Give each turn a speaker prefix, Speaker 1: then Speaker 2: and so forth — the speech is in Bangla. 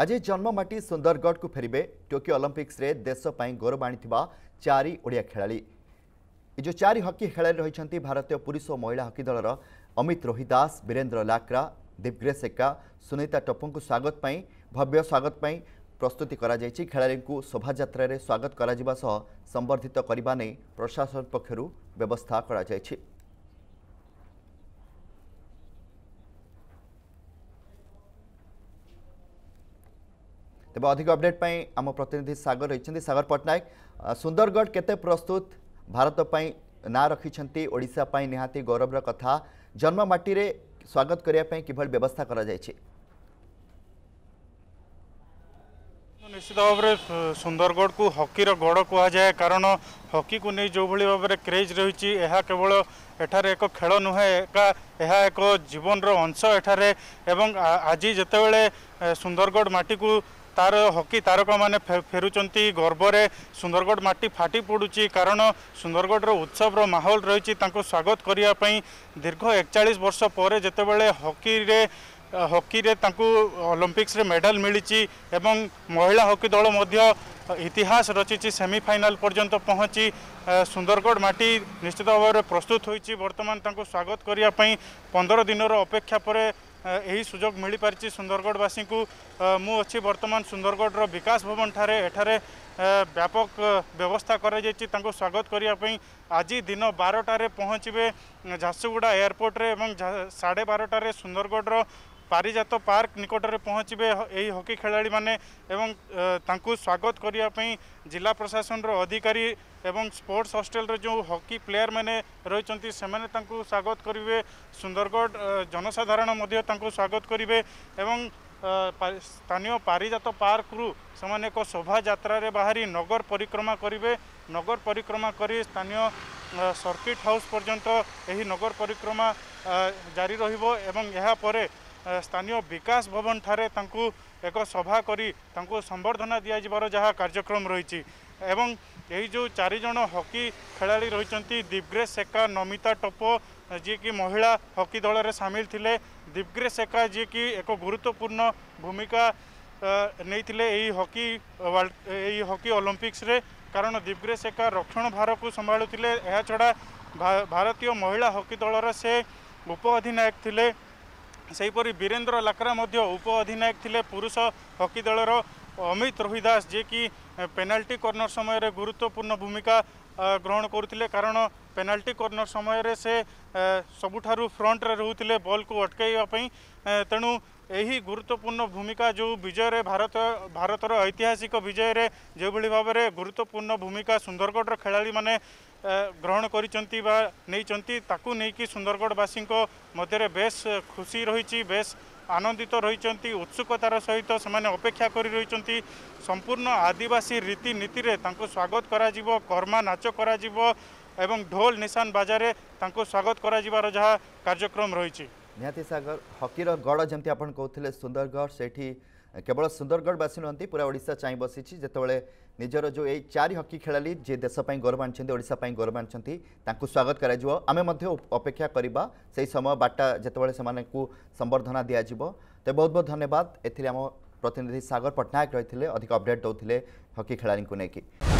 Speaker 1: आज जन्ममाटी को फेरबे टोकियो अलम्पिक देशप्रै गौरव आणि ओडिया खेलाडी जो चारि हकि खेलाडी रहेछ भारतीय पुरुष महिला हकी दल अमित रोहि दास विरेन्द्र लाक्रा दिव्रे सुनीता सुनिता टपोको स्वागतपा भव्य स्वागतप प्रस्तुति खेलाडीको शोभाजत्र स्वागत सम्बर्धित गरेको प्रशासन पक्ष व्यवस्था তেমন অধিক অপডেট পাই আম প্রতিনিধি সাগর রয়েছেন সাগর পট্টনাক সুন্দরগড় কেতে প্রস্তুত ভারত পাই না রাখি ওড়শা পাই নিহাতি গৌরবর কথা জন্ম মাটিরে স্বাগত করা কিভাবে ব্যবস্থা করা যাইছে
Speaker 2: নিশ্চিত ভাবে সুন্দরগড় কু হকির গড় কুহযায়ে কারণ হকি কু নেই যেভাবে ভাবে ক্রেজ রয়েছে এহা কেবল এঠারে এক খেল নুহে একা ଏହା ଏକ ଜୀବନର ଅଂଶ ଏଠାରେ ଏବଂ ଆଜି ଯେତେବେଳେ ସୁନ୍ଦରଗଡ଼ ମାଟିକୁ তার হকি তারকাମାନେ ফେରୁଛନ୍ତି গর্ବରେ ସୁନ୍ଦରଗଡ଼ ମାଟି ଫାଟି ପଡ଼ୁଛି କାରଣ ସୁନ୍ଦରଗଡ଼ର ଉତ୍ସବର ମାହୋଲ ରହିଛି ତାଙ୍କୁ ସ୍ୱାଗତ କରିବା ପାଇଁ ଦୀର୍ଘ ଏକଚାଳିଶ ବର୍ଷ ପରେ ଯେତେବେଳେ ହକିରେ ହକିରେ ତାଙ୍କୁ ଅଲମ୍ପିକ୍ସରେ ମେଡାଲ ମିଳିଛି ଏବଂ ମହିଳା ହକି ଦଳ ମଧ୍ୟ ଇତିହାସ ରଚିଛି ସେମିଫାଇନାଲ ପର୍ଯ୍ୟନ୍ତ ପହଞ୍ଚି ସୁନ୍ଦରଗଡ଼ ମାଟି ନିଶ୍ଚିତ ଭାବରେ ପ୍ରସ୍ତୁତ ହୋଇଛି ବର୍ତ୍ତମାନ ତାଙ୍କୁ ସ୍ୱାଗତ କରିବା ପାଇଁ ପନ୍ଦର ଦିନର ଅପେକ୍ଷା ପରେ ଏହି ସୁଯୋଗ ମିଳିପାରିଛି ସୁନ୍ଦରଗଡ଼ବାସୀଙ୍କୁ ମୁଁ ଅଛି ବର୍ତ୍ତମାନ ସୁନ୍ଦରଗଡ଼ର ବିକାଶ ଭବନଠାରେ ଏଠାରେ ବ୍ୟାପକ ବ୍ୟବସ୍ଥା କରାଯାଇଛି ତାଙ୍କୁ ସ୍ୱାଗତ କରିବା ପାଇଁ ଆଜି ଦିନ ବାରଟାରେ ପହଞ୍ଚିବେ ଝାରସୁଗୁଡ଼ା ଏୟାରପୋର୍ଟରେ ଏବଂ ସାଢ଼େ ବାରଟାରେ ସୁନ୍ଦରଗଡ଼ର পারিজাত পার্ক নিকটরে পৌঁছবে এই হকি খেলাড়ি মানে এবং তাঁকু স্বাগত করা জেলা প্রশাসনর অধিকারী এবং স্পোর্টস হস্টেলর যে হকি প্লেয়ার মানে রয়েছেন সেমানে তাঁকু স্বাগত করবে সুন্দরগড় জনসাধারণ মধ্য তাঁকু স্বাগত করবে এবং স্থানীয় পারিজাত পার্করু সেমানে এক শোভাযাত্রার বাহারি নগর পরিক্রমা করবে নগর পরিক্রমা করে স্থানীয় সর্কিট হাউস পর্যন্ত এই নগর পরিক্রমা জারি রহব এবং এরপরে ସ୍ଥାନୀୟ ବିକାଶ ଭବନଠାରେ ତାଙ୍କୁ ଏକ ସଭା କରି ତାଙ୍କୁ ସମ୍ବର୍ଦ୍ଧନା ଦିଆଯିବାର ଯାହା କାର୍ଯ୍ୟକ୍ରମ ରହିଛି ଏବଂ ଏହି ଯେଉଁ ଚାରିଜଣ ହକି ଖେଳାଳି ରହିଛନ୍ତି ଦିବ୍ରେ ସେକା ନମିତା ଟୋପୋ ଯିଏକି ମହିଳା ହକି ଦଳରେ ସାମିଲ ଥିଲେ ଦିବ୍ରେ ସେକା ଯିଏକି ଏକ ଗୁରୁତ୍ୱପୂର୍ଣ୍ଣ ଭୂମିକା ନେଇଥିଲେ ଏହି ହକି ଏହି ହକି ଅଲମ୍ପିକ୍ସରେ କାରଣ ଦିବ୍ରେ ସେକା ରକ୍ଷଣ ଭାରକୁ ସମ୍ଭାଳୁଥିଲେ ଏହା ଛଡ଼ା ଭାରତୀୟ ମହିଳା ହକି ଦଳର ସେ ଉପ ଅଧିନାୟକ ଥିଲେ ସେହିପରି ବୀରେନ୍ଦ୍ର ଲାକ୍ରା ମଧ୍ୟ ଉପ ଅଧିନାୟକ ଥିଲେ ପୁରୁଷ ହକି ଦଳର ଅମିତ ରୋହି ଦାସ ଯିଏକି ପେନାଲ୍ଟି କର୍ଣ୍ଣର ସମୟରେ ଗୁରୁତ୍ୱପୂର୍ଣ୍ଣ ଭୂମିକା ଗ୍ରହଣ କରୁଥିଲେ କାରଣ ପେନାଲ୍ଟି କର୍ଣ୍ଣର ସମୟରେ ସେ ସବୁଠାରୁ ଫ୍ରଣ୍ଟରେ ରହୁଥିଲେ ବଲ୍କୁ ଅଟକାଇବା ପାଇଁ ତେଣୁ ଏହି ଗୁରୁତ୍ୱପୂର୍ଣ୍ଣ ଭୂମିକା ଯେଉଁ ବିଜୟରେ ଭାରତ ଭାରତର ଐତିହାସିକ ବିଜୟରେ ଯେଉଁଭଳି ଭାବରେ ଗୁରୁତ୍ୱପୂର୍ଣ୍ଣ ଭୂମିକା ସୁନ୍ଦରଗଡ଼ର ଖେଳାଳିମାନେ ଗ୍ରହଣ କରିଛନ୍ତି ବା ନେଇଛନ୍ତି ତାକୁ ନେଇକି ସୁନ୍ଦରଗଡ଼ବାସୀଙ୍କ ମଧ୍ୟରେ ବେଶ୍ ଖୁସି ରହିଛି ବେଶ୍ ଆନନ୍ଦିତ ରହିଛନ୍ତି ଉତ୍ସୁକତାର ସହିତ ସେମାନେ ଅପେକ୍ଷା କରି ରହିଛନ୍ତି ସମ୍ପୂର୍ଣ୍ଣ ଆଦିବାସୀ ରୀତିନୀତିରେ ତାଙ୍କୁ ସ୍ୱାଗତ କରାଯିବ କର୍ମା ନାଚ କରାଯିବ ଏବଂ ଢୋଲ ନିଶାନ ବାଜାରେ ତାଙ୍କୁ ସ୍ୱାଗତ କରାଯିବାର ଯାହା କାର୍ଯ୍ୟକ୍ରମ
Speaker 1: ରହିଛି ନିହାତି ସାଗର ହକିର ଗଡ଼ ଯେମିତି ଆପଣ କହୁଥିଲେ ସୁନ୍ଦରଗଡ଼ ସେଠି କେବଳ ସୁନ୍ଦରଗଡ଼ବାସୀ ନୁହନ୍ତି ପୁରା ଓଡ଼ିଶା ଚାହିଁ ବସିଛି ଯେତେବେଳେ ନିଜର ଯେଉଁ ଏଇ ଚାରି ହକି ଖେଳାଳି ଯିଏ ଦେଶ ପାଇଁ ଗୌରବ ଆଣିଛନ୍ତି ଓଡ଼ିଶା ପାଇଁ ଗୌରବ ଆଣିଛନ୍ତି ତାଙ୍କୁ ସ୍ୱାଗତ କରାଯିବ ଆମେ ମଧ୍ୟ ଅପେକ୍ଷା କରିବା ସେହି ସମୟ ବାରଟା ଯେତେବେଳେ ସେମାନଙ୍କୁ ସମ୍ବର୍ଦ୍ଧନା ଦିଆଯିବ ତ ବହୁତ ବହୁତ ଧନ୍ୟବାଦ ଏଥିରେ ଆମ ପ୍ରତିନିଧି ସାଗର ପଟ୍ଟନାୟକ ରହିଥିଲେ ଅଧିକ ଅପଡେଟ୍ ଦେଉଥିଲେ ହକି ଖେଳାଳିଙ୍କୁ ନେଇକି